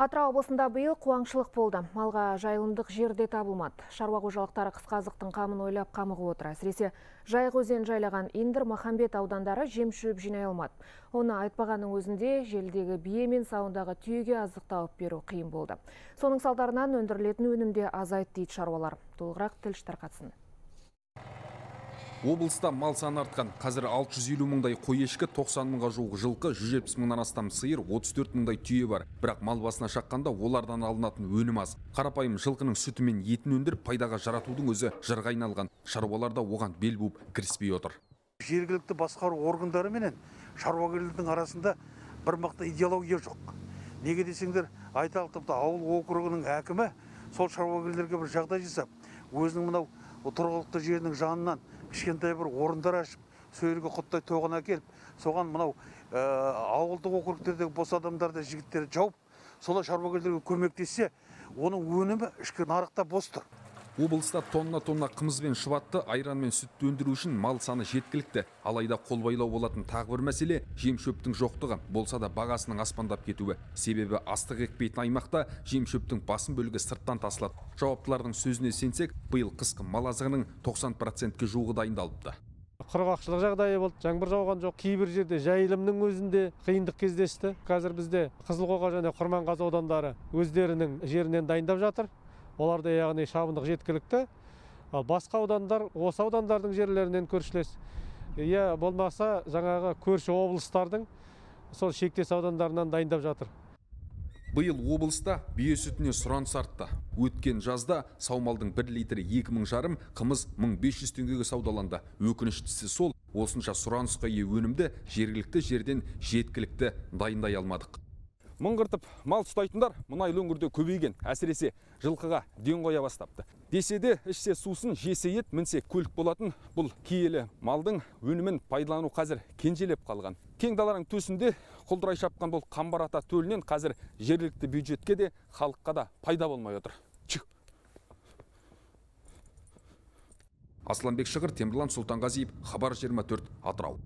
Атырау облысында бұйыл қуаңшылық болды. Малға жайылымдық жерде табылмады. Шаруа қожалықтары қысқазықтың қамын ойлап қамығы отыр. Әсіресе жайық өзен жайлаған Индір Махамбет аудандары жемшіп жинай алмады. Оны айтпағаның өзінде желдегі бие мен сауындағы түйеге азық беру қиын болды. Соның салдарынан өндірілетін өнімде азайт дейді шаруалар. Толығырақ тілші тарқатсын облыста мал саны артқан қазір 650 мыңдай қой ешкі 90 мыңға жуық жылқы 170 мыңнан астам сиыр 34 мыңдай түйе бар бірақ мал басына шаққанда олардан алынатын өнім аз қарапайым жылқының сүті етін өндіріп пайдаға жаратудың өзі жырға алған шаруаларда оған бел буып кіріспей отыр жергілікті басқару органдары менен шаруагерлердің арасында бір мықты идеология жоқ неге десеңдер айталық ауыл округінің әкімі сол шаруагерлерге бір жағдай жасап өзінің мынау тұрғылықты жерінің жанынан кішкентай бір орындар ашып сол жерге құттай тойған әкеліп соған мынау ә, ауылдық округтердегі бос адамдарды жігіттерді жауып солай шаруагерлерге көмектессе оның өнімі ішкі нарықта бос тұр облыста тонна тонна қымыз бен шұбатты айран мен сүтті өндіру үшін мал саны жеткілікті алайда байлау болатын тағы бір мәселе жем шөптің жоқтығы болса да бағасының аспандап кетуі себебі астық екпейтін аймақта жем шөптің басым бөлігі сырттан тасылады жауаптылардың сөзіне сенсек биыл қысқы мал азығының 90 процентке жуығы дайындалыпты құрғақшылық жағдайы болды жаңбыр жауған жоқ кейбір жерде жайылымның өзінде қиындық кездесті қазір бізде қызылқоға және құрманғазы аудандары өздерінің жерінен дайындап жатыр оларда яғни шабындық жеткілікті ал басқа аудандар осы аудандардың жерлерінен көршілес иә болмаса жаңағы көрші облыстардың сол шектес аудандарынан дайындап жатыр биыл облыста бие сүтіне сұраныс артты өткен жазда саумалдың бір литрі екі мың жарым қымыз мың бес теңгеге саудаланды өкініштісі сол осынша сұранысқа ие өнімді жергілікті жерден жеткілікті дайындай алмадық мыңғыртып мал ұстайтындар мұнайлы өңірде көбейген әсіресе жылқыға ден қоя бастапты десе де ішсе сусын жесе ет мінсе көлік болатын бұл киелі малдың өнімін пайдалану қазір кенжелеп қалған кең даланың төсінде қолдырай шапқан бұл қамбар төлінен қазір жергілікті бюджетке де халыққа да пайда болмай отыр асланбек шығыр темірлан сұлтанғазиев хабар 24 атырау